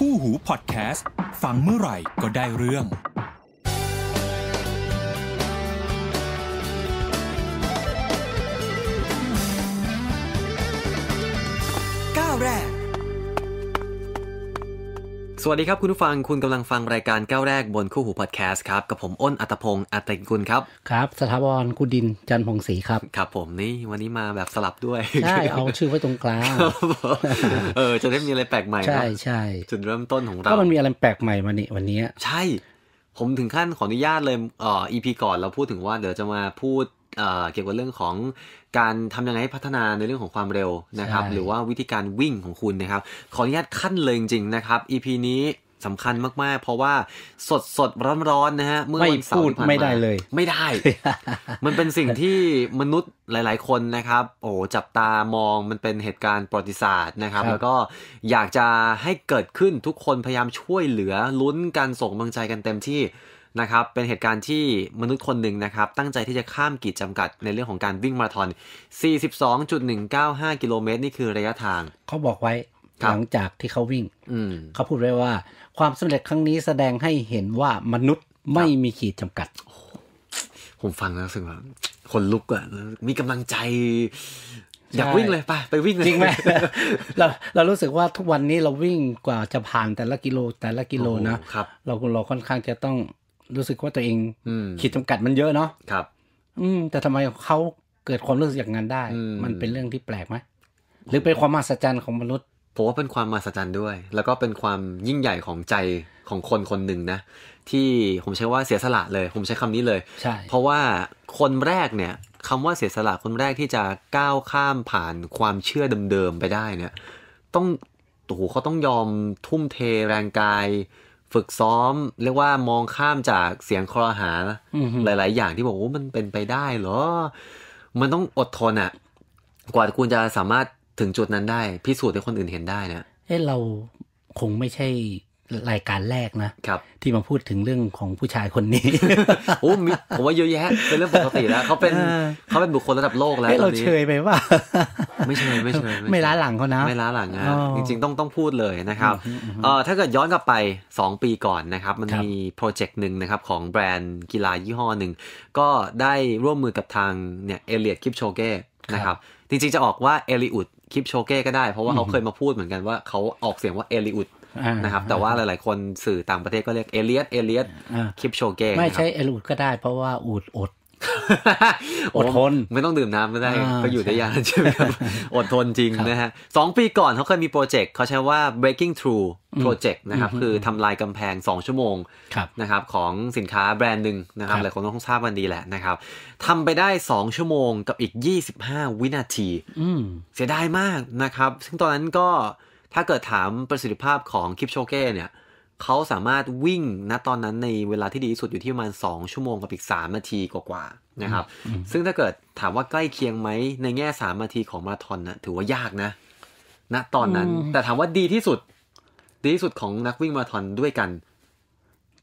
คู่หูพอดแคสต์ ฟังเมื่อไหร่ก็ได้เรื่องวัสดีครับคุณผู้ฟังคุณกำลังฟังรายการก้าวแรกบนคู่หูพอดแคสต์ครับกับผมอ้นอัตพงศ์อัติกุลครับ ครับ สถาบันคุณดินจันพงศรีครับ ครับ ผมนี่วันนี้มาแบบสลับด้วย ใช่ เอาชื่อไว้ตรงกลางเออจะได้มีอะไรแปลกใหม่ใช่ใช่จุดเริ่มต้นของเราก็มันมีอะไรแปลกใหม่มานี่วันนี้ใช่ ผมถึงขั้นขออนุญาตเลยอ่ออีพีก่อนเราพูดถึงว่า เดี๋ยวจะมาพูดเกี่ยวกับเรื่องของการทำยังไงให้พัฒนาในเรื่องของความเร็วนะครับ หรือว่าวิธีการวิ่งของคุณนะครับ ขออนุญาตขั้นเลยจริงๆนะครับ EP นี้สำคัญมากๆ เพราะว่าสดสดร้อนๆนะฮะเมื่อวันเสาร์ที่ผ่านมาไม่ได้เลย ไม่ได้ มันเป็นสิ่งที่มนุษย์หลาย ๆ คนนะครับ โอ้จับตามองมันเป็นเหตุการณ์ประวัติศาสตร์นะครับ แล้วก็อยากจะให้เกิดขึ้นทุกคนพยายามช่วยเหลือลุ้นการส่งกำลังใจกันเต็มที่นะครับเป็นเหตุการณ์ที่มนุษย์คนหนึ่งนะครับ ตั้งใจที่จะข้ามกีดจำกัดในเรื่องของการวิ่งมาราธอน 42.195 กิโลเมตร นี่คือระยะทาง เขาบอกไว้หลังจากที่เขาวิ่งเขาพูดไว้ว่า ความสำเร็จครั้งนี้แสดงให้เห็นว่ามนุษย์ไม่มีขีดจำกัด ผมฟังแล้วรู้สึกว่า คนลุกอะมีกำลังใจ อยากวิ่งเลย ไปไปวิ่งเลยจริงไหมเราเรารู้สึกว่าทุกวันนี้เราวิ่งกว่าจะผ่านแต่ละกิโลแต่ละกิโลนะเราเราค่อนข้างจะต้องรู้สึกว่าตัวเองขีดจำกัดมันเยอะเนาะ ครับ อืม แต่ทำไมเขาเกิดความรู้สึกอย่างนั้นได้ มันเป็นเรื่องที่แปลกไหมหรือเป็นความมหัศจรรย์ของมนุษย์ผมว่าเป็นความมหัศจรรย์ด้วย แล้วก็เป็นความยิ่งใหญ่ของใจของคนคนหนึ่งนะ ที่ผมใช้ว่าเสียสละเลย ผมใช้คำนี้เลย ใช่ เพราะว่าคนแรกเนี่ยคำว่าเสียสละ คนแรกที่จะก้าวข้ามผ่านความเชื่อเดิมๆไปได้เนี่ย ต้องโอ้โหเขาต้องยอมทุ่มเทแรงกายฝึกซ้อม เรียกว่ามองข้ามจากเสียงคอรหาหลาย ๆ อย่างที่บอกว่ามันเป็นไปได้เหรอ มันต้องอดทนอะกว่าคุณจะสามารถถึงจุดนั้นได้ พิสูจน์ให้คนอื่นเห็นได้นะเอ้เราคงไม่ใช่รายการแรกนะครับที่มาพูดถึงเรื่องของผู้ชายคนนี้โอ้มีผมว่าเยอะแยะ เป็นเรื่องปกติแล้วเขาเป็นเขาเป็นบุคคลระดับโลกแล้วเราเชยไปว่า ไม่เชยไม่เชยไม่ล้าหลังเขานะไม่ล้าหลังนะจริงๆต้องต้องพูดเลยนะครับเออถ้าเกิดย้อนกลับไป 2 ปีก่อนนะครับ มันมีโปรเจกต์หนึ่งนะครับของแบรนด์กีฬายี่ห้อหนึ่งก็ได้ร่วมมือกับทางเนี่ยเอเลียดคิปโชเก้นะครับจริง ๆจะออกว่าเอลิอุดคิปโชเก้ก็ได้เพราะว่าเขาเคยมาพูดเหมือนกันว่าเขาออกเสียงว่าเอลิอุดนะครับแต่ว่าหลาย ๆ คนสื่อต่างประเทศก็เรียก เอเลียสเอเลียสคลิปโชเกไม่ใช่เอลูดก็ได้ เพราะว่าอูดอด อดทน ไม่ต้องดื่มน้ำก็ได้ก็อยู่ได้ยาวใช่ไหมครับอดทนจริงนะฮะสองปีก่อน เขาเคยมีโปรเจกต์ เขาใช้ว่า breaking through project นะครับคือทำลายกำแพง 2 ชั่วโมงนะครับของสินค้าแบรนด์หนึ่งนะครับ หลายคนต้องทราบกันดีแหละนะครับทำไปได้2ชั่วโมง กับอีก25วินาทีเสียดายมากนะครับ ซึ่งตอนนั้นก็ถ้าเกิดถามประสิทธิภาพของคิปโชเก้เนี่ย เขาสามารถวิ่งณตอนนั้นในเวลาที่ดีที่สุดอยู่ที่ประมาณ2ชั่วโมงกับอีก3นาทีกว่าๆนะครับ ซึ่งถ้าเกิดถามว่าใกล้เคียงไหมในแง่3นาทีของมาราธอนนะถือว่ายากนะ ณตอนนั้น แต่ถามว่าดีที่สุด ดีที่สุดของนักวิ่งมาราธอนด้วยกัน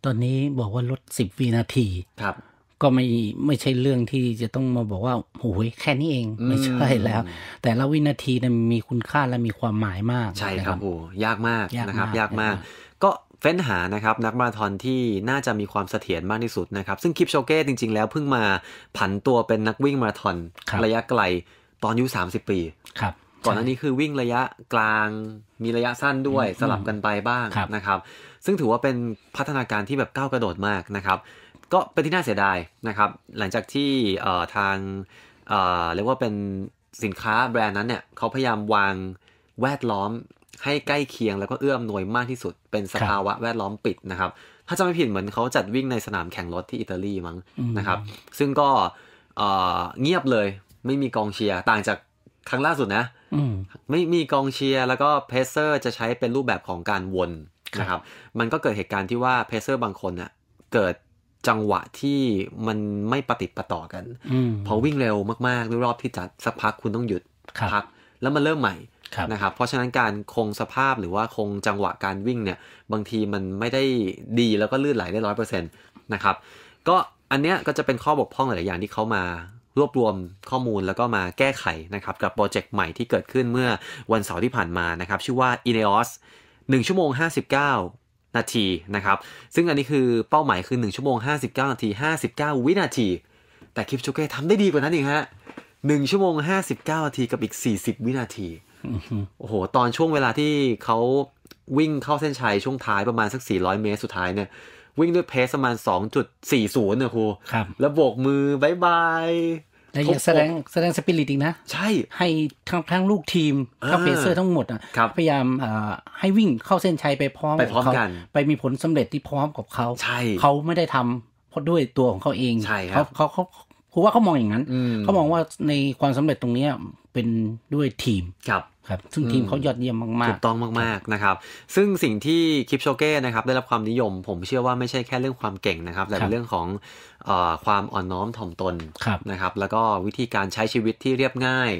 ตอนนี้บอกว่าลด10วินาที ครับก็ไม่ไม่ใช่เรื่องที่จะต้องมาบอกว่าโอ้ยแค่นี้เองไม่ใช่แล้ว แต่ละวินาทีนะมีคุณค่าและมีความหมายมาก ใช่ครับโอ้ยากมากนะครับ ยากมาก ก็เฟ้นหานะครับ นักมาราธอนที่น่าจะมีความเสถียรมากที่สุด นะครับซึ่งคลิปโชเก้จริงๆ แล้วเพิ่งมาผันตัวเป็นนักวิ่งมาราธอนระยะไกลตอนอายุ30 ปีครับ ก่อนหน้านี้คือวิ่งระยะกลางมีระยะสั้นด้วยสลับกันไปบ้างนะครับ ซึ่งถือว่าเป็นพัฒนาการที่แบบก้าวกระโดดมากนะครับก็เป็นที่น่าเสียดายนะครับ หลังจากที่ทางเรียกว่าเป็นสินค้าแบรนด์นั้นเนี่ยเขาพยายามวางแวดล้อมให้ใกล้เคียง แล้วก็เอื้อมหน่วยมากที่สุด เป็นสภาวะแวดล้อมปิดนะครับ ถ้าจะไม่ผิดเหมือนเขาจัดวิ่งในสนามแข่งรถที่อิตาลีมั้งนะครับซึ่งก็เงียบเลย ไม่มีกองเชียร์ต่างจากครั้งล่าสุดนะไม่มีกองเชียร์แล้วก็เพเซอร์ จะใช้เป็นรูปแบบของการวนนะครับมันก็เกิดเหตุการณ์ที่ว่าเพเซอร์บางคนเนะ่ะเกิดจังหวะที่มันไม่ปฏิดประต่อกันอพอวิ่งเร็วมากๆด้วยรอบที่จัดสักพักคุณต้องหยุดพักแล้วมาเริ่มใหม่นะครับ เพราะฉะนั้นการคงสภาพหรือว่าคงจังหวะการวิ่งเนี่ยบางทีมันไม่ได้ดีแล้วก็ลื่นไหลได้ร้อยเปอร์เซ็นต์นะครับก็อันเนี้ยก็จะเป็นข้อบกพร่องหลายอย่างที่เขามารวบรวมข้อมูลแล้วก็มาแก้ไขนะครับกับโปรเจกต์ใหม่ที่เกิดขึ้นเมื่อวันเสาร์ที่ผ่านมานะครับ ชื่อว่า Ineos 1 ชั่วโมง 59นาทีนะครับ ซึ่งอันนี้คือเป้าหมายคือ 1 ชั่วโมง 59 นาที 59 วินาที แต่คลิปโชเก้ทำได้ดีกว่านั้นอีกฮะ 1 ชั่วโมง 59 นาทีกับอีก 40 วินาทีโอ้โห ตอนช่วงเวลาที่เขาวิ่งเข้าเส้นชัยช่วงท้ายประมาณสัก 400 เมตรสุดท้ายเนี่ย วิ่งด้วยเพสประมาณ 2.40นะครูครับแล้วโบกมือบายบายและยังแสดงแสดงสปิริตอีกนะ ใช่ ให้ทั้งทั้งลูกทีมทั้งเพเซอร์ทั้งหมดอ่ะพยายามให้วิ่งเข้าเส้นชัยไปพร้อมไปพร้อมกัน ไปมีผลสำเร็จที่พร้อมกับเขา ใช่เขาไม่ได้ทำเพราะด้วยตัวของเขาเองใช่ครับเขาเขาือว่าเขามองอย่างนั้น เขามองว่าในความสำเร็จตรงนี้เป็นด้วยทีมครับครับซึ่งทีมเขายอดเยี่ยมมากถูกต้องมากๆนะครับซึ่งสิ่งที่คิปโชเก้นะครับได้รับความนิยม ผมเชื่อว่าไม่ใช่แค่เรื่องความเก่งนะครับแต่เป็นเรื่องของความอ่อนน้อมถ่อมตนนะครับแล้วก็วิธีการใช้ชีวิตที่เรียบง่าย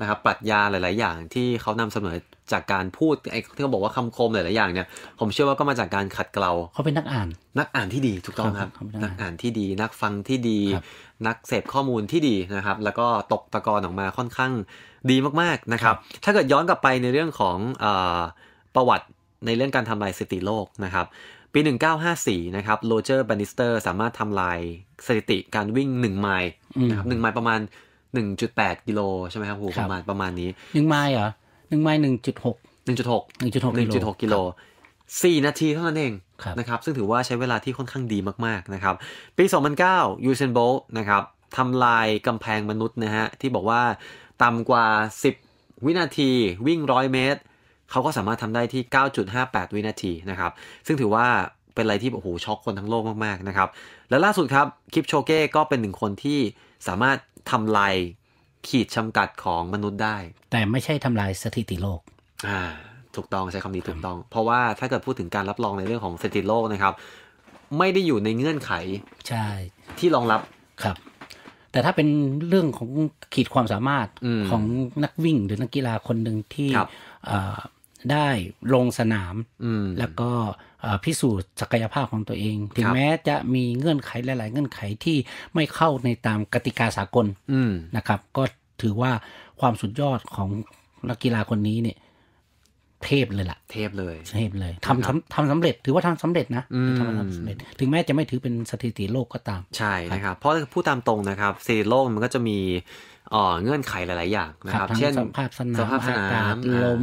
นะครับปรัชญาหลาย ๆ อย่างที่เขานำเสนอจากการพูดไอ้ที่เขาบอกว่าคำคมหลายๆอย่างเนี่ยผมเชื่อว่าก็มาจากการขัดเกลาเขาเป็นนักอ่าน นักอ่านที่ดีถูกต้องครับ นักอ่านที่ดีนักฟังที่ดี นักเสพข้อมูลที่ดีนะครับ แล้วก็ตกตะกอนออกมาค่อนข้างดีมากๆนะครับ ถ้าเกิดย้อนกลับไปในเรื่องของประวัติในเรื่องการทำลายสถิติโลกนะครับปี 1954นะครับโรเจอร์บันิสเตอร์สามารถทำลายสถิติการวิ่ง 1 ไมล์นะครับหไมล์ประมาณ 1.8 กิโลใช่ไหมครับครูประมาณประมาณนี้ 1 ไมล์เหรอหนึ่งไม้หนึ่งจุดหกหนึ่งจุดหกหนึ่งจุดหกหนึ่งจุดหกกิโลสี่นาทีเท่านั้นเองนะครับ ซึ่งถือว่าใช้เวลาที่ค่อนข้างดีมากๆนะครับปีสองพันเก้ายูเซนโบลนะครับทำลายกำแพงมนุษย์นะฮะที่บอกว่าต่ำกว่าสิบวินาทีวิ่งร้อยเมตร เขาก็สามารถทำได้ที่เก้้าาจุดหแปดวินาทีนะครับ ซึ่งถือว่าเป็นอะไรที่โอ้โหช็อกคนทั้งโลกมากๆนะครับ และล่าสุดครับ คลิปโชเก้ก็เป็นหนึ่งคนที่สามารถทำลายขีดจำกัดของมนุษย์ได้ แต่ไม่ใช่ทำลายสถิติโลก อ่า ถูกต้องใช้คำนี้ถูกต้อง เพราะว่าถ้าเกิดพูดถึงการรับรองในเรื่องของสถิติโลกนะครับ ไม่ได้อยู่ในเงื่อนไขใช่ที่รองรับครับ แต่ถ้าเป็นเรื่องของขีดความสามารถ ของนักวิ่งหรือนักกีฬาคนหนึ่งที่ได้ลงสนามแล้วก็พิสูจน์ศักยภาพของตัวเอง ถึงแม้จะมีเงื่อนไขหลาย ๆ เงื่อนไขที่ไม่เข้าในตามกติกาสากลนะครับ ก็ถือว่าความสุดยอดของนักกีฬาคนนี้เนี่ยเทพเลยล่ะเทพเลยเทพเลยทำทำสำเร็จ ถือว่าทำสำเร็จนะทำสำเร็จถึงแม้จะไม่ถือเป็นสถิติโลกก็ตาม ใช่นะครับเพราะพูดตามตรงนะครับสถิติโลกมันก็จะมีเงื่อนไขหลายๆอย่างนะครับเช่นสภาพสนามอภาพนาศลม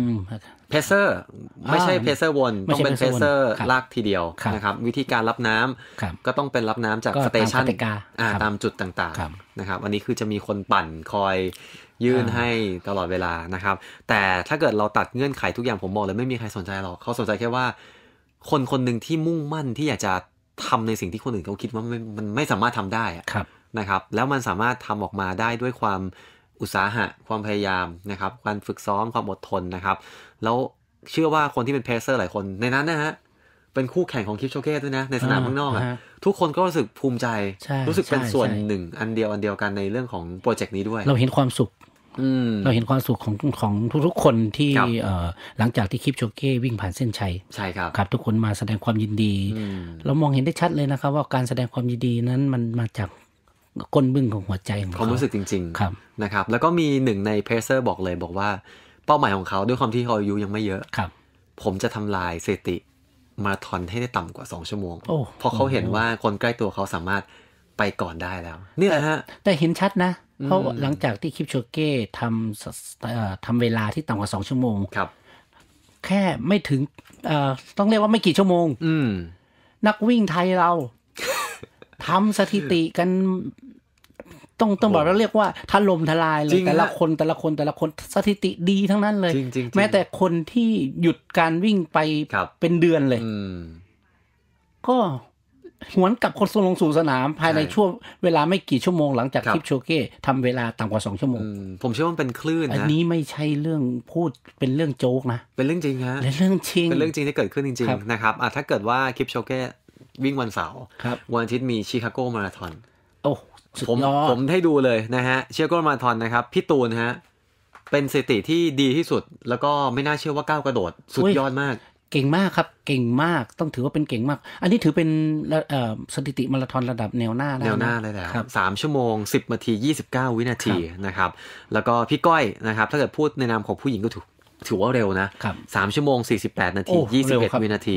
เพเซอร์ ไม่ใช่เพเซอร์วนต้องเป็นเพเซอร์ลากทีเดียวนะครับวิธีการรับน้ำ ก็ต้องเป็นรับน้ำจากสเตชันตามจุดต่างๆนะครับอันนี้คือจะมีคนปั่นคอยยื่นให้ตลอดเวลานะครับ แต่ถ้าเกิดเราตัดเงื่อนไขทุกอย่างผมบอกเลยไม่มีใครสนใจหรอก เขาสนใจแค่ว่า คนคนหนึ่งที่มุ่งมั่นที่อยากจะทำในสิ่งที่คนอื่นเขาคิดว่ามันไม่สามารถทำได้นะครับ แล้วมันสามารถทำออกมาได้ด้วยความอุตสาหะความพยายามนะครับ การฝึกซ้อมความอดทนนะครับแล้วเชื่อว่าคนที่เป็นเพเซอร์หลายคน ในนั้นนะฮะเป็นคู่แข่งของคิปโชเก้ด้วยนะในสนามข้างนอกอะทุกคนก็รู้สึกภูมิใจรู้สึกเป็นส่วนหนึ่ง อันเดียวอันเดียวกันในเรื่องของโปรเจกต์นี้ด้วย เราเห็นความสุขเราเห็นความสุขของของทุกๆคนที่หลังจากที่คลิปโชเก้วิ่งผ่านเส้นชัยใช่ครับครับทุกคนมาแสดงความยินดีเรามองเห็นได้ชัดเลยนะครับว่าการแสดงความยินดีนั้นมันมาจากก้นบึ้งของหัวใจของเขาความรู้สึกจริงๆครับนะครับ แล้วก็มีหนึ่งในเพเซอร์บอกเลยบอกว่าเป้าหมายของเขาด้วยความที่เขาอายุยังไม่เยอะครับ ผมจะทำลายสถิติมาทอนให้ได้ต่ำกว่า 2 ชั่วโมง เพราะเขาเห็นว่าคนใกล้ตัวเขาสามารถไปก่อนได้แล้วเนี่ยฮะแต่เห็นชัดนะเพราะหลังจากที่คลิปโชเก้ทำทำเวลาที่ต่ำกว่า 2 ชั่วโมงครับ แค่ไม่ถึงต้องเรียกว่าไม่กี่ชั่วโมง อืนักวิ่งไทยเราทำสถิติกันต้องต้องบอกว่าเรียกว่าทถลมทลายเลย แต่ละคนแต่ละคนแต่ละคนสถิติดีทั้งนั้นเลยแม้แต่คนที่หยุดการวิ่งไปเป็นเดือนเลยก็ หวนกับคนส่งลงสู่สนาม ภายในช่วงเวลาไม่กี่ชั่วโมงหลังจากคลิปโชเก้ทำเวลาต่ำกว่าสองชั่วโมง ผมเชื่อว่าเป็นคลื่นนะ อันนี้ไม่ใช่เรื่องพูดเป็นเรื่องโจ๊กนะเป็นเรื่องจริงฮะเป็นเรื่องจริงเป็นเรื่องจริงที่เกิดขึ้นจริงๆนะครับถ้าเกิดว่าคลิปโชเก้วิ่งวันเสาร์วันอาทิตย์มีชิคาโกมาราธอนผมผมให้ดูเลยนะฮะ เชียร์โกมาทอนนะครับ พี่ตูนฮะ เป็นสถิติที่ดีที่สุด แล้วก็ไม่น่าเชื่อว่าก้าวกระโดด สุดยอดมาก เก่งมากครับ เก่งมากต้องถือว่าเป็นเก่งมาก อันนี้ถือเป็นสถิติมาราธอนระดับแนวหน้าแล้วแนวหน้าเลยแหละสามชั่วโมง10นาที29 วินาทีนะครับ แล้วก็พี่ก้อยนะครับ ถ้าเกิดพูดในนามของผู้หญิงก็ถูกถือว่าเร็วนะสามชั่วโมง 48 นาที 21วินาที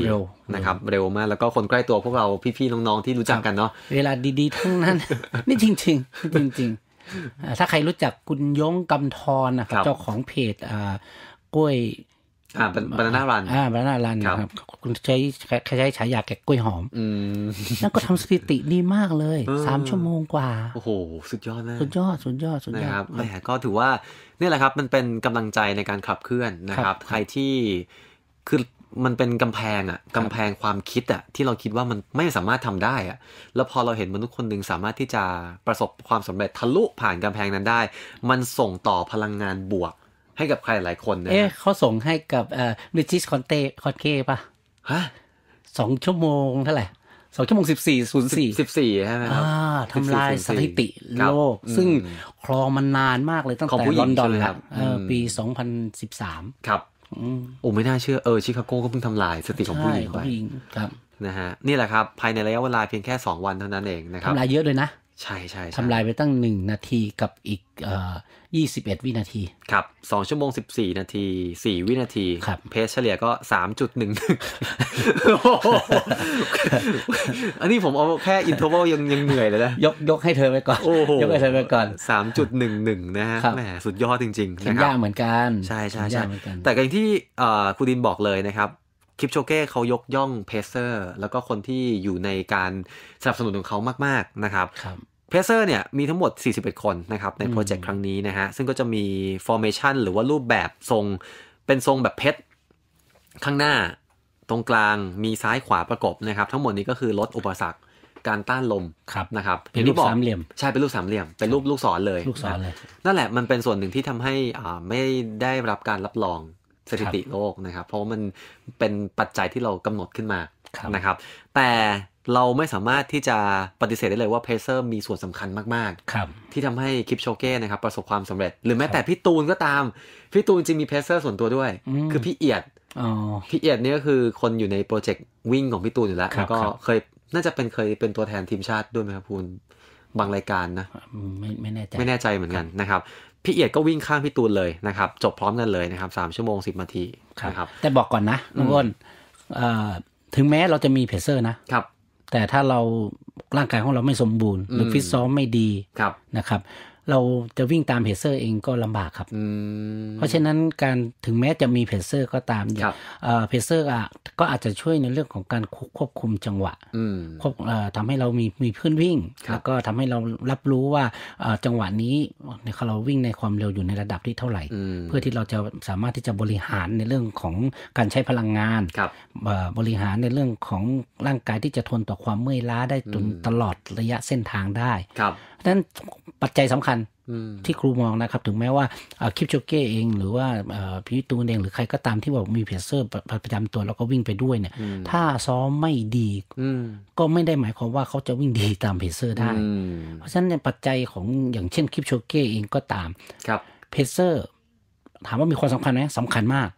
นะครับ เร็วมากแล้วก็คนใกล้ตัวพวกเราพี่ๆน้อง ๆ ที่รู้จักกันเนาะเวลาดีๆ ทั้งนั้น นี่จริงๆจริงๆถ้าใครรู้จักคุณยงกำทรนะครับ เจ้าของเพจกล้วยอ่าบานาน่ารันอ่าบานาน่ารันครับคุณใช้ใช้ฉายาแกะกล้วยหอม อืมนั่นก็ทำสถิติดีมากเลย สามชั่วโมงกว่า โอ้โห สุดยอดลยสุดยอด สุดยอด สุดยอดนะครับแหมก็ถือว่า นี่แหละครับมันเป็นกำลังใจในการขับเคลื่อนนะครับ ใครที่คือมันเป็นกำแพงอะกำแพงความคิดอะที่เราคิดว่ามันไม่สามารถทำได้อะแล้วพอเราเห็นมนุษย์คนหนึ่งสามารถที่จะประสบความสำเร็จทะลุผ่านกำแพงนั้นได้ มันส่งต่อพลังงานบวกให้กับใครหลายคนเนี่ยเอ๊ะเขาส่งให้กับเอ่อริชิสคอนเต้คอนเค้ปะฮะสองชั่วโมงเท่าไหร่สองชั่วโมงสิบสี่ศูนย์สี่สิบสี่ใช่ไหมครับทำลายสถิติโลก ซึ่งคลองมันนานมากเลยตั้งแต่ลอนดอนครับปีสองพันสิบสาม ครับโอ้ไม่น่าเชื่อเออชิคาโก ก็เพิ่งทำลายสถิติของผู้หญิงไปครับ นะฮะนี่แหละครับ ภายในระยะเวลาเพียงแค่สองวันเท่านั้นเองนะครับทำลายเยอะเลยนะ ใช่ใช่ทำลายไปตั้งหนาทีกับอีกยี่สิบเอ็ดวินาที ครับสองชั่วโมงสิบสี่นาทีสี่วินาทีครับเพชเฉลี่ยก็สามจุดหนึ่งอันนี้ผมเอาแค่อินทเวลยังยังเหนื่อยเลยนะยกยกให้เธอไปก่อนโอ้ยกให้เธอไปก่อนสามจุดหนึ่งหนึ่งนะฮะแหมสุดยอดจริงๆนะครับยากเหมือนกันใช่ใช่ใช่แต่กางที่คุณดินบอกเลยนะครับคลิปโชเก้เขายกย่องเพเซอร์ แล้วก็คนที่อยู่ในการสนับสนุนของเขามาก ๆนะครับรบเพเซอร์เนี่ยมีทั้งหมด 41 คนนะครับในโปรเจกต์ครั้งนี้นะฮะซึ่งก็จะมี formation หรือว่ารูปแบบทรงเป็นทรงแบบเพชร ข้างหน้าตรงกลางมีซ้ายขวาประกบนะครับทั้งหมดนี้ก็คือลดอุปสรรคการต้านลมครับนะครับเป็นรูปสามเหลี่ยม ใช่ เป็นรูปสามเหลี่ยม เป็นรูปลูกศรเลยลูกศรเลย นั่นแหละมันเป็นส่วนหนึ่งที่ทำให้อ่าไม่ได้รับการรับรองสถิติโลกนะครับ เพราะมันเป็นปัจจัยที่เรากำหนดขึ้นมานะครับ แต่เราไม่สามารถที่จะปฏิเสธได้เลยว่าเพเซอร์มีส่วนสำคัญมากๆที่ทำให้คลิปโชเก้นะครับ ประสบความสำเร็จ หรือแม้แต่พี่ตูนก็ตามพี่ตูนจริงมีเพเซอร์ส่วนตัวด้วย คือพี่เอียดพี่เอียดนี่ก็คือคนอยู่ในโปรเจกต์วิ่งของพี่ตูนอยู่แล้วแล้วก็เคยน่าจะเป็นเคยเป็นตัวแทนทีมชาติด้วยไหมครับคุณบางรายการนะไม่ไม่แน่ใจไม่แน่ใจเหมือนกันนะครับพี่เอียดก็วิ่งข้างพี่ตูนเลยนะครับ จบพร้อมกันเลยนะครับสามชั่วโมงสิบนาทีนะครับแต่บอกก่อนนะน้องอ้นถึงแม้เราจะมีเพเซอร์นะครับแต่ถ้าเราร่างกายของเราไม่สมบูรณ์ หรือฟิตซ้อมไม่ดีนะครับเราจะวิ่งตามเพเซอร์เองก็ลำบากครับเพราะฉะนั้นการถึงแม้จะมีเพเซอร์ก็ตามเพเซอร์ก็อาจจะช่วยในเรื่องของการควบคุมจังหวะควบทำให้เรามีมีพื้นวิ่งแล้วก็ทำให้เรารับรู้ว่าจังหวะนี้ในเราวิ่งในความเร็วอยู่ในระดับที่เท่าไหร่ เพื่อที่เราจะสามารถที่จะบริหารในเรื่องของการใช้พลังงานบบริหารในเรื่องของร่างกายที่จะทนต่อความเมื่อยล้าได้จนตลอดระยะเส้นทางได้ครับนั้นปัจจัยสำคัญที่ครูมองนะครับถึงแม้ว่าคลิปโชเก้เอง หรือว่าพี่ตูนเองหรือใครก็ตามที่บอกมีเพเซอร์ประจำตัวแล้วก็วิ่งไปด้วยเนี่ยถ้าซ้อมไม่ดีก็ไม่ได้หมายความว่าเขาจะวิ่งดีตามเพเซอร์ได้เพราะฉะนั้นปัจจัยของอย่างเช่นคลิปโชเก้เองก็ตามครับเพเซอร์ถามว่ามีความสำคัญไหมสำคัญมาก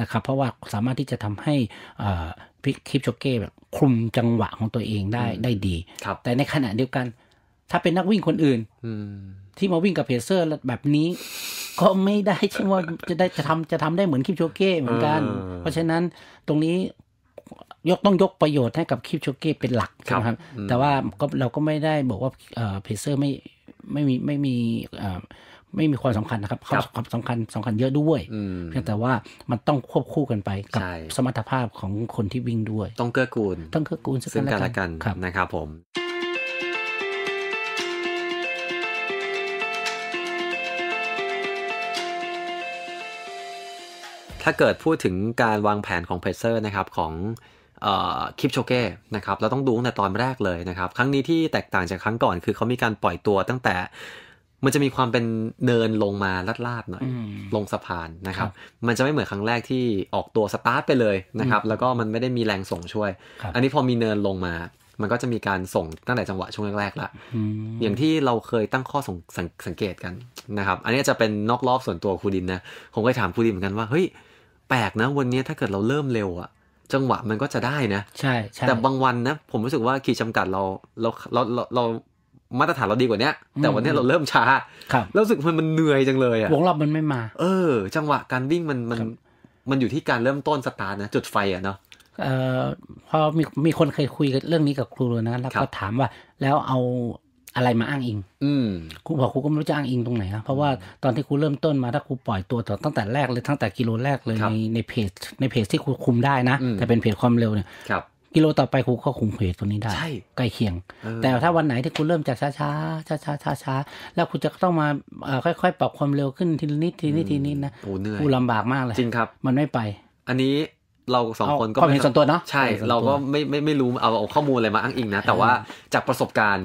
นะครับเพราะว่าสามารถที่จะทำให้พิคลิปโชเก้แบบคุมจังหวะของตัวเองได้ได้ดีแต่ในขณะเดียวกันถ้าเป็นนักวิ่งคนอื่นที่มาวิ่งกับเพเซอร์แบบนี้ ก็ไม่ได้ใช่ว่าจะได้จะทำจะทำได้เหมือนคิปโชเก้เหมือนกัน เพราะฉะนั้นตรงนี้ยกต้องยกประโยชน์ให้กับคิปโชเก้เป็นหลักใช่ไหมครับแต่ว่าเราก็ไม่ได้บอกว่าเพเซอร์ไม่ไม่มีไม่มีไม่มีความสำคัญนะครับความสำคัญสำคัญเยอะด้วยเพียงแต่ว่ามันต้องควบคู่กันไป กับสมรรถภาพของคนที่วิ่งด้วยต้องเกื้อกูลต้องเกื้อกูลซึ่งกันและกันนะครับผมถ้าเกิดพูดถึงการวางแผนของเพเซอร์นะครับของคลิปโชเก้นะครับเราต้องดูตั้งแต่ตอนแรกเลยนะครับ ครั้งนี้ที่แตกต่างจากครั้งก่อน คือเขามีการปล่อยตัวตั้งแต่มันจะมีความเป็นเนินลงมาลาดๆหน่อย ลงสะพานนะครับ มันจะไม่เหมือนครั้งแรกที่ออกตัวสตาร์ทไปเลยนะครับ แล้วก็มันไม่ได้มีแรงส่งช่วย อันนี้พอมีเนินลงมามันก็จะมีการส่งตั้งแต่จังหวะช่วงแรกๆละอย่างที่เราเคยตั้งข้อสสงสังเกตกันนะครับ อันนี้จะเป็นนอกรอบส่วนตัวครูดินนะผมเคยถามครูดินเหมือนกันว่าเฮ้ยปลกนะวันนี้ถ้าเกิดเราเริ่มเร็วอะจังหวะมันก็จะได้นะใช่ใชแต่บางวันนะ ผมรู้สึกว่าขีดจำกัดเราเราเราเราเรามาตรฐานเราดีกว่าเนี้ยแต่วันนี้เราเริ่มช้าครับรู้สึกมันมันเหนื่อยจังเลยอะวงรอบมันไม่มา เออ จังหวะการวิ่งมันมันมันอยู่ที่การเริ่มต้นสตาร์นะจุดไฟอะเนาะเอ่อพอมีมีคนเคยคุยเรื่องนี้กับครูนะแล้วก็ถามว่าแล้วเอาอะไรมาอ้างอิงอืครูบอกครูก็ไม่รู้จะอ้างอิงตรงไหนนะเพราะว่าตอนที่ครูเริ่มต้นมาถ้าครูปล่อยตัวตั้งแต่แรกเลยตั้งแต่กิโลแรกเลยในในเพจ ในเพจที่ครูคุมได้นะ แต่เป็นเพจความเร็วเนี่ยครับกิโลต่อไปครูก็คุมเพจตัวนี้ได้ใกล้เคียง แต่ถ้าวันไหนที่ครูเริ่มจากช้าช้าช้าช้าช้าช้าแล้วครูจะต้องมาค่อยๆปรับความเร็วขึ้นทีนิดทีนิดทีนิดนะครูลำบากมากเลยจริงครับ มันไม่ไป อันนี้เราสองคนก็ไม่มเห็นส่วนตัวเนาะใช่ เราก็ไม่ไม่ไม่รู้เอาเอาข้อมูลอะไรมาอ้างอิงนะ แต่ว่าจากประสบการณ์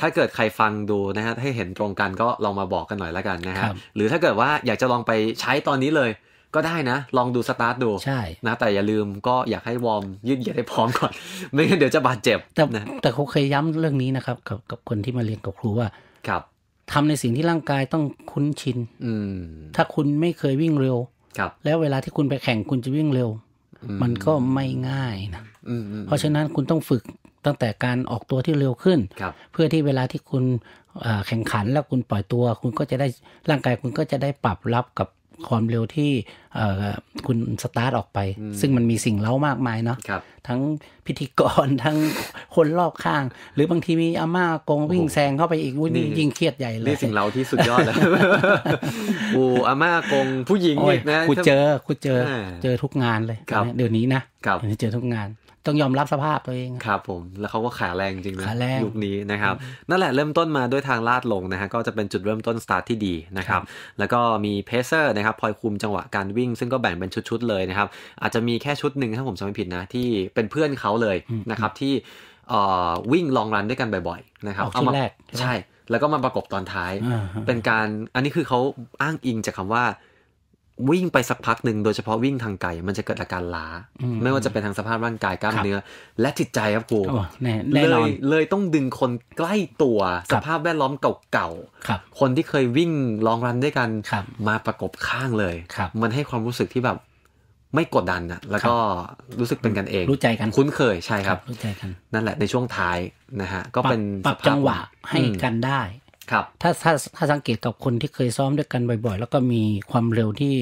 ถ้าเกิดใครฟังดู นะฮะให้เห็นตรงกันก็ลองมาบอกกันหน่อยละกันนะฮะหรือถ้าเกิดว่าอยากจะลองไปใช้ตอนนี้เลย ก็ได้นะ ลองดูสตาร์ทดูใช่ นะ แต่อย่าลืมก็อยากให้วอร์มยืดเหยียดให้พร้อมก่อน ไม่งั้นเดี๋ยวจะบาดเจ็บแต่แต่เขาเคยย้ำเรื่องนี้นะครับกับกับคนที่มาเรียนกับครูว่าครับ ทำในสิ่งที่ร่างกายต้องคุ้นชินอืถ้าคุณไม่เคยวิ่งเร็วครับ แล้วเวลาที่คุณไปแข่งคุณจะวิ่งเร็วมันก็ไม่ง่ายนะ เพราะฉะนั้นคุณต้องฝึกตั้งแต่การออกตัวที่เร็วขึ้น เพื่อที่เวลาที่คุณแข่งขันแล้วคุณปล่อยตัว คุณก็จะได้ร่างกายคุณก็จะได้ปรับรับกับความเร็วที่คุณสตาร์ทออกไป ซึ่งมันมีสิ่งเล้ามากมายเนาะทั้งพิธีกรทั้งคนรอบข้าง หรือบางทีมีอาม่ากงวิ่งแซงเข้าไปอีกวุ่ยยิ่งเครียดใหญ่เลยนี่สิ่งเล้าที่สุดยอดแล้วอูอาม่ากงผู้หญิงอีกนะคุณเจอคุณเจอเจอทุกงานเลยเดี๋ยวนี้นะเดี๋ยวนี้เจอทุกงานต้องยอมรับสภาพตัวเองครับผมแล้วเขาก็ขาแรงจริงนะยุคนี้นะครับนั่นแหละเริ่มต้นมาด้วยทางลาดลงนะฮะก็จะเป็นจุดเริ่มต้นสตาร์ทที่ดีนะครับแล้วก็มีเพเซอร์นะครับคอยคุมจังหวะการวิ่ง ซึ่งก็แบ่งเป็นชุดๆเลยนะครับอาจจะมีแค่ชุดหนึ่งถ้าผมจำไม่ผิดนะที่เป็นเพื่อนเขาเลยนะครับที่วิ่งลองรันด้วยกันบ่อยๆนะครับเอามาใช่ แล้วก็มาประกบตอนท้ายเป็นการอันนี้คือเขาอ้างอิงจากคาว่าวิ่งไปสักพักหนึ่งโดยเฉพาะวิ่งทางไกลมันจะเกิดอาการล้า ไม่ว่าจะเป็นทางสภาพร่างกายกล้ามเนื้อ และจิตใจครับครูเลยเลยต้องดึงคนใกล้ตัวสภาพแวดล้อมเก่าๆคนที่เคยวิ่งลองรันด้วยกันมาประกบข้างเลยมันให้ความรู้สึกที่แบบไม่กดดันนะแล้วก็รู้สึกเป็นกันเองรู้ใจกันคุ้นเคยใช่ครับรู้ใจกันนั่นแหละในช่วงท้ายนะฮะก็เป็นปรับจังหวะให้กันได้ครับถ้าถ้าถ้าสังเกตกับคนที่เคยซ้อมด้วยกันบ่อย ๆ แล้วก็มีความเร็วที่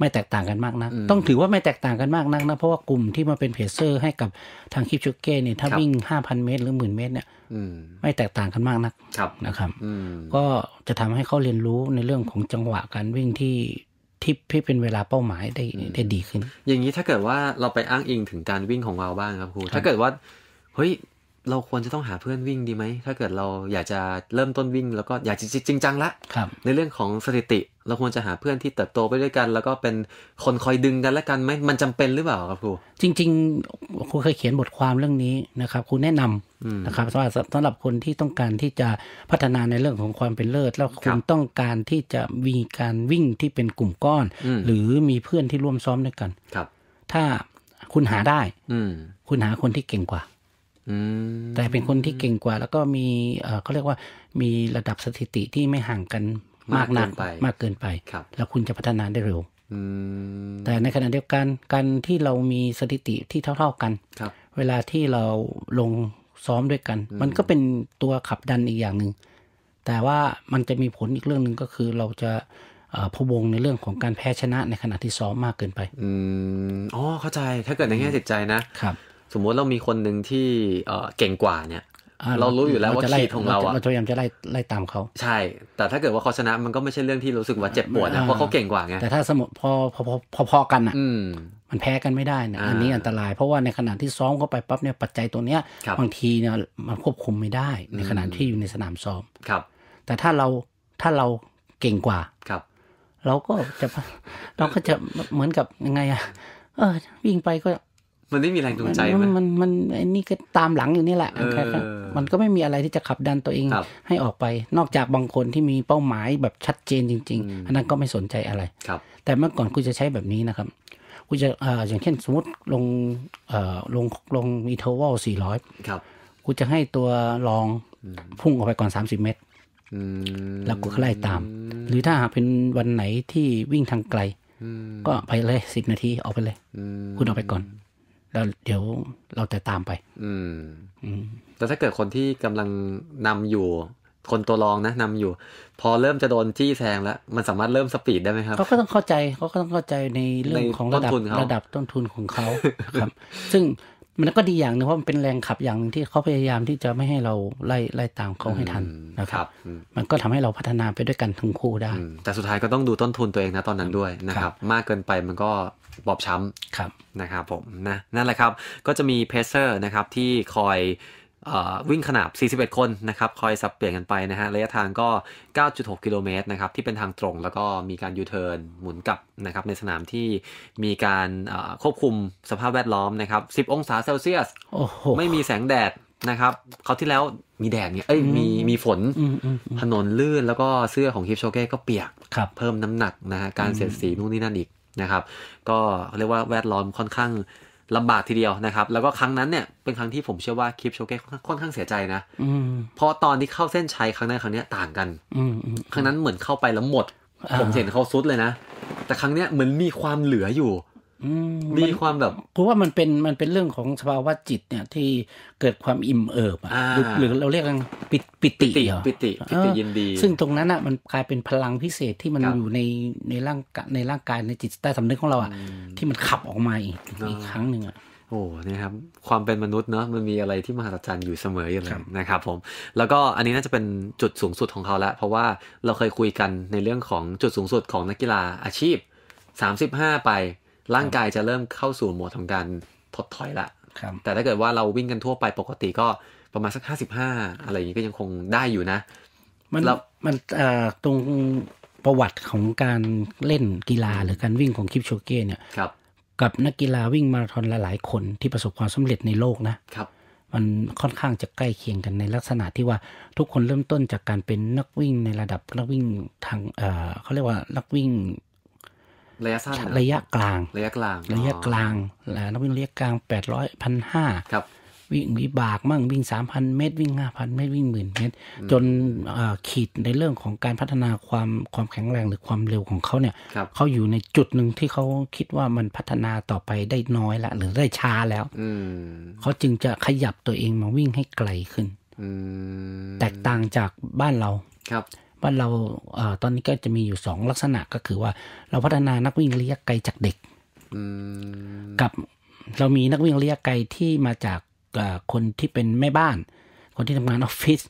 ไม่แตกต่างกันมากนะต้องถือว่าไม่แตกต่างกันมากนักนะเพราะว่ากลุ่มที่มาเป็นเพเซอร์ให้กับทางคลิปชุกเก้เนี่ยถ้าวิ่งห้าพันเมตร หรือหมื่นเมตรเนี่ยไม่แตกต่างกันมากนักนะครับก็จะทำให้เขาเรียนรู้ในเรื่องของจังหวะการวิ่งที่ที่ที่เป็นเวลาเป้าหมายได้ได้ดีขึ้น อย่างนี้ถ้าเกิดว่าเราไปอ้างอิงถึงการวิ่งของเราบ้างครับครูถ้าเกิดว่าเฮ้ยเราควรจะต้องหาเพื่อนวิ่งดีไหมถ้าเกิดเราอยากจะเริ่มต้นวิ่งแล้วก็อยากจะจริงจังละในเรื่องของสถิติ เราควรจะหาเพื่อนที่เติบโตไปด้วยกัน แล้วก็เป็นคนคอยดึงกันและกันไหมมันจำเป็นหรือเปล่าครับครูจริง ๆครูเคยเขียนบทความเรื่องนี้นะครับครูแนะนำนะครับสำหรับสำหรับคนที่ต้องการที่จะพัฒนาในเรื่องของความเป็นเลิศแล้วคุณต้องการที่จะมีการวิ่งที่เป็นกลุ่มก้อน หรือมีเพื่อนที่ร่วมซ้อมด้วยกันครับ ถ้าคุณหาได้อืคุณหาคนที่เก่งกว่าแต่เป็นคนที่เก่งกว่า แล้วก็มีเขาเรียกว่ามีระดับสถิติที่ไม่ห่างกันมากนักมากเกินไป แล้วคุณจะพัฒนาได้เร็ว แต่ในขณะเดียวกันการที่เรามีสถิติที่เท่า ๆกัน เวลาที่เราลงซ้อมด้วยกันมันก็เป็นตัวขับดันอีกอย่างหนึ่ง แต่ว่ามันจะมีผลอีกเรื่องหนึ่งก็คือเราจะผ้วงในเรื่องของการแพ้ชนะในขณะที่ซ้อมมากเกินไปออ๋อเข้าใจถ้าเกิดในแง่จิตใจนะครับสมมุติเรามีคนหนึ่งที่เก่งกว่าเนี่ยเรารู้อยู่แล้วว่าขีดของเราอะเราพยายามจะไล่ไล่ตามเขาใช่ แต่ถ้าเกิดว่าเขาชนะมันก็ไม่ใช่เรื่องที่รู้สึกว่าเจ็บปวดนะเพราะเขาเก่งกว่าไงแต่ถ้าสมมติพอพอพอกันอ่ะมันแพ้กันไม่ได้นะอันนี้อันตรายเพราะว่าในขณะที่ซ้อมเข้าไปปั๊บเนี่ยปัจจัยตัวเนี้ยบางทีเนี่ยมันควบคุมไม่ได้ ในขณะที่อยู่ในสนามซ้อมครับ แต่ถ้าเราถ้าเราเก่งกว่าครับเราก็จะเราก็จะเหมือนกับยังไงอะเออ วิ่งไปก็มันไม่มีแรงจูงใจมัน มันมันไอ้นี่ก็ตามหลังอยู่นี่แหละ มันก็ไม่มีอะไรที่จะขับดันตัวเองให้ออกไป นอกจากบางคนที่มีเป้าหมายแบบชัดเจนจริง ๆ อันนั้นก็ไม่สนใจอะไรครับ แต่เมื่อก่อนกูจะใช้แบบนี้นะครับกูจะออย่างเช่นสมมติลงลงลงอีเทอร์วัลสี่ร้อยกูจะให้ตัวรองพุ่งออกไปก่อนสามสิบเมตรแล้วกูก็ไล่ตาม หรือถ้าหากเป็นวันไหนที่วิ่งทางไกล ก็ไปเลยสิบนาทีออกไปเลยคุณออกไปก่อนแล้วเดี๋ยวเราจะตามไปอืมอืมแต่ถ้าเกิดคนที่กำลังนำอยู่ คนตัวรองนะนำอยู่ พอเริ่มจะโดนจี้แซงแล้ว มันสามารถเริ่มสปีดได้ไหมครับ เขาก็ต้องเข้าใจเขาก็ต้องเข้าใจในเรื่องของระดับระดับต้นทุนของเขาครับ ซึ่งมันก็ดีอย่างนึงเพราะมันเป็นแรงขับอย่างที่เขาพยายามที่จะไม่ให้เราไล่ไล่ตามเขาให้ทันนะครับ มันก็ทำให้เราพัฒนาไปด้วยกันทั้งคู่ได้แต่สุดท้ายก็ต้องดูต้นทุนตัวเองนะ ตอนนั้นด้วยนะครับ มากเกินไปมันก็บอบช้ำครับนะครับผมนะนั่นแหละครับก็จะมีเพเซอร์นะครับที่คอยวิ่งขนาบ 41 คนนะครับคอยสับเปลี่ยนกันไปนะฮะระยะทางก็ 9.6 กิโลเมตรนะครับที่เป็นทางตรงแล้วก็มีการยูเทิร์นหมุนกลับนะครับ ในสนามที่มีการควบคุมสภาพแวดล้อมนะครับ 10 องศาเซลเซียสไม่มีแสงแดดนะครับเขาที่แล้วมีแดดเนี่ยเอ้ยมีมีฝนถนนลื่นแล้วก็เสื้อของฮิปโชเก้ก็เปียกเพิ่มน้ำหนักนะฮะการเสียดสีนู่นนี่นั่นอีกนะครับก็เรียกว่าแวดล้อมค่อนข้างลำบากทีเดียวนะครับ แล้วก็ครั้งนั้นเนี่ย เป็นครั้งที่ผมเชื่อว่าคลิปโชเก้ค่อนข้างเสียใจนะเพราะตอนที่เข้าเส้นชัยครั้งนั้นครั้งนี้ต่างกันครั้งนั้นเหมือนเข้าไปแล้วหมดผมเห็นเขาซุดเลยนะแต่ครั้งเนี้ยเหมือนมีความเหลืออยู่มีความแบบคือว่ามันเป็นมันเป็นเรื่องของสภาวะจิตเนี่ยที่เกิดความอิ่มเอิบอ่ะหรือเราเรียกกันปิปิติปิติปิติยินดี ซึ่งตรงนั้นอ่ะมันกลายเป็นพลังพิเศษที่มันอยู่ในในร่างกายในร่างกายในจิตใต้สำนึกของเราอ่ะที่มันขับออกมาอีกอีกครั้งหนึ่งอ่ะโอ้นี่ครับความเป็นมนุษย์เนาะมันมีอะไรที่มหัศจรรย์อยู่เสมออยู่เลยนะครับผมแล้วก็อันนี้น่าจะเป็นจุดสูงสุดของเขาละเพราะว่าเราเคยคุยกันในเรื่องของจุดสูงสุดของนักกีฬาอาชีพ 35 ไปร่างกายจะเริ่มเข้าสู่โหมดของการถดถอยละแต่ถ้าเกิดว่าเราวิ่งกันทั่วไปปกติก็ประมาณสักห้าสิบห้าอะไรอย่างนี้ก็ยังคงได้อยู่นะ มันมันตรงประวัติของการเล่นกีฬา หรือการวิ่งของคิปโชเก้เนี่ยครับ กับนักกีฬาวิ่งมาราธอนหลาย ๆ คนที่ประสบความสำเร็จในโลกนะครับ มันค่อนข้างจะใกล้เคียงกันในลักษณะที่ว่าทุกคนเริ่มต้นจากการเป็นนักวิ่งในระดับนักวิ่งทางเเขาเรียกว่านักวิ่งระยะสั้นระยะกลางระยะกลาง ระยะกลาง แล้วนักวิ่งระยะกลางแปดร้อยพันห้าครับ วิ่งวิบากมั่งวิ่งสามพันเมตรวิ่งห้าพันเมตรวิ่งหมื่นเมตรจนขีดในเรื่องของการพัฒนาความความแข็งแรงหรือความเร็วของเขาเนี่ยเขาอยู่ในจุดหนึ่งที่เขาคิดว่ามันพัฒนาต่อไปได้น้อยละหรือได้ช้าแล้วเขาจึงจะขยับตัวเองมาวิ่งให้ไกลขึ้นแตกต่างจากบ้านเราครับว่าเราตอนนี้ก็จะมีอยู่สองลักษณะก็คือว่าเราพัฒนานักวิ่งระยะไกลจากเด็กกับเรามีนักวิ่งระยะไกลที่มาจากคนที่เป็นแม่บ้าน คนที่ทำงานออฟฟิศ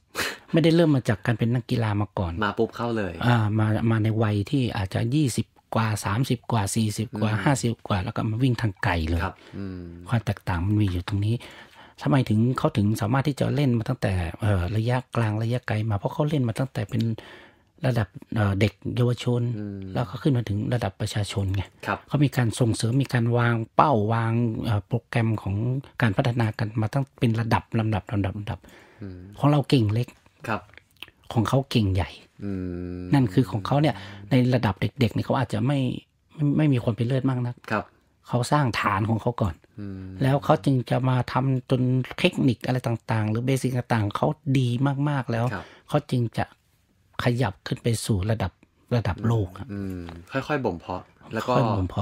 ไม่ได้เริ่มมาจากการเป็นนักกีฬามาก่อน มาปุ๊บเข้าเลย อ่า มามาในวัยที่อาจจะยี่สิบกว่าสสามิบกว่าสสี่ิบกว่าห้าสิบกว่าแล้วก็มาวิ่งทางไกลเลยครับความแตกต่างมันมีอยู่ตรงนี้ทำไมถึงเขาถึงสามารถที่จะเล่นมาตั้งแต่ระยะกลางระยะไกล มาเพราะเขาเล่นมาตั้งแต่เป็นระดับเด็กเยาวชน แล้วก็ขึ้นมาถึงระดับประชาชนไงเขามีการส่งเสริมมีการวางเป้าวางโปรแกรมของการพัฒนากันมาตั้งเป็นระดับลำดับลำดับลำดับของเราเก่งเล็ก ครับ ของเขาเก่งใหญ่ นั่นคือของเขาเนี่ยในระดับเด็กๆเนี่ยเขาอาจจะไม่ไม่ไม่มีความเป็นเลิศมาก นักเขาสร้างฐานของเขาก่อน แล้วเขาจึงจะมาทำจนเทคนิคอะไรต่าง ๆ หรือเบสิกต่างๆเขาดีมากๆแล้วเขาจึงจะขยับขึ้นไปสู่ระดับระดับโลกครับค่อย ๆ บ่มเพาะ แล้วก็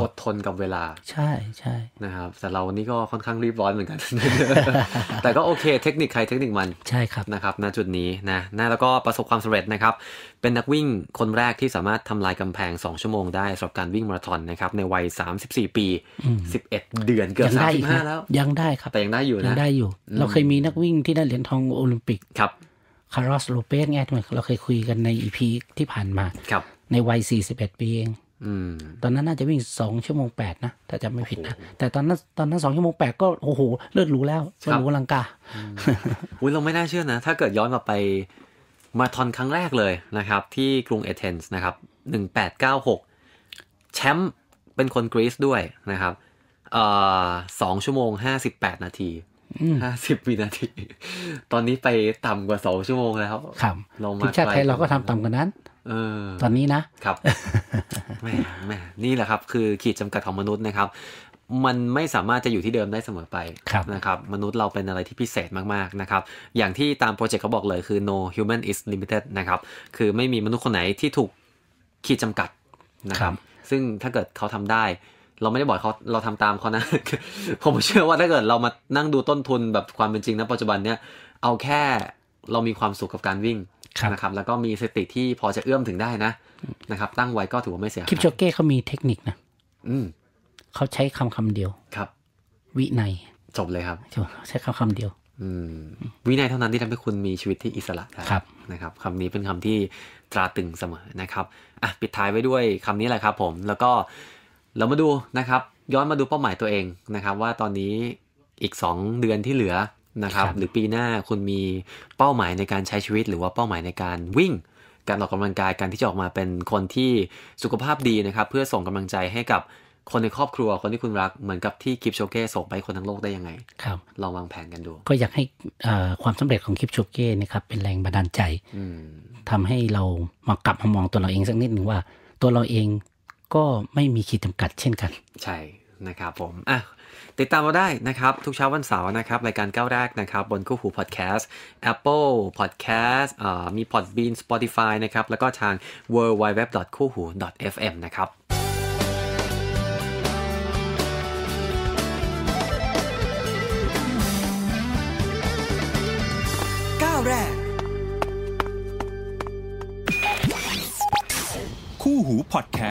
อดทนกับเวลา ใช่ใช่นะครับแต่เรานี่ก็ค่อนข้างรีบร้อนเหมือนกัน แต่ก็โอเคเทคนิคใครเทคนิคมันใช่ครับนะครับณจุดนี้นะนะแล้วก็ประสบความสำเร็จนะครับ เป็นนักวิ่งคนแรกที่สามารถทำลายกำแพง 2 ชั่วโมงได้สำหรับการวิ่งมาราธอนนะครับในวัย 34 ปี 11 เดือนเกือบสามสิบห้าแล้วยังได้ครับแต่ยังได้อยู่นะยังได้อยู่ เราเคยมีนักวิ่งที่ได้เหรียญทองโอลิมปิกครับคาร์ลสโลเปสไงเราเคยคุยกันในอีพีที่ผ่านมา ครับ ในวัย 41 ปีเองตอนนั้น น่าจะวิ่งสองชั่วโมงแปดนะถ้าจะไม่ผิดนะ แต่ตอนนั้นตอนนั้นสองชั่วโมงแปดก็ โอ้โห เลือดหรูแล้วเลือดรูลังกาอุ้ยเราไม่น่าเชื่อนะ ถ้าเกิดย้อนมาไปมาทอนครั้งแรกเลยนะครับ ที่กรุงเอเธนส์นะครับหนึ่งแปดเก้าหกแชมป์เป็นคนกรีซด้วยนะครับสองชั่วโมงห้าสิบแปดนาทีห้าสิบวินาที ตอนนี้ไปต่ำกว่าสองชั่วโมงแล้วครับลงมาทีมชาติไทยเราก็ทำต่ำกว่านั้นเออตอนนี้นะครับแม่แม่นี่แหละครับ คือขีดจำกัดของมนุษย์นะครับ มันไม่สามารถจะอยู่ที่เดิมได้เสมอไปนะครับ มนุษย์เราเป็นอะไรที่พิเศษมากๆนะครับ อย่างที่ตามโปรเจกต์เขาบอกเลยคือ no human is limited นะครับ คือไม่มีมนุษย์คนไหนที่ถูกขีดจำกัดนะครับ ซึ่งถ้าเกิดเขาทำได้เราไม่ได้บอกเขาเราทำตามเขานะ ผมเชื่อว่าถ้าเกิดเรามานั่งดูต้นทุนแบบความเป็นจริงนะปัจจุบันเนี่ยเอาแค่เรามีความสุขกับการวิ่งนะครับ แล้วก็มีสติที่พอจะเอื้อมถึงได้นะ นะครับ ตั้งไว้ก็ถือว่าไม่เสียคลิปโชเก้เขามีเทคนิคนะ อืมเขาใช้คำคำเดียวครับ วินัยจบเลยครับใช้คำคำเดียววินัยเท่านั้นที่ทำให้คุณมีชีวิตที่อิสระได้นะครับคำนี้เป็นคำที่ตราตึงเสมอนะครับอ่ะปิดท้ายไว้ด้วยคำนี้แหละครับ ผม แล้วก็เรามาดูนะครับ ย้อนมาดูเป้าหมายตัวเองนะครับว่าตอนนี้อีก 2 เดือนที่เหลือนะครับ หรือปีหน้าคุณมีเป้าหมายในการใช้ชีวิต หรือว่าเป้าหมายในการวิ่ง การออกกำลังกายการที่จะออกมาเป็นคนที่สุขภาพดีนะครับเพื่อส่งกำลังใจให้กับคนในครอบครัวคนที่คุณรักเหมือนกับที่คลิปโชเก้ส่งไปคนทั้งโลกได้ยังไงครับลองวางแผนกันดูก็อยากให้ความสำเร็จของคลิปโชเก้นะครับเป็นแรงบันดาลใจทำให้เรามากลับมามองตัวเราเองสักนิดหนึ่งว่าตัวเราเองก็ไม่มีขีดจำกัดเช่นกันใช่นะครับผมอ่ะติดตามเราได้นะครับ ทุกเช้าวันเสาร์นะครับ รายการก้าวแรกนะครับ บนคู่หูพอดแคสต์ Apple Podcast มี Podbean Spotify นะครับแล้วก็ทาง w w w คู่หู .fm นะครับก้าวแรกคู่หูพอดแคส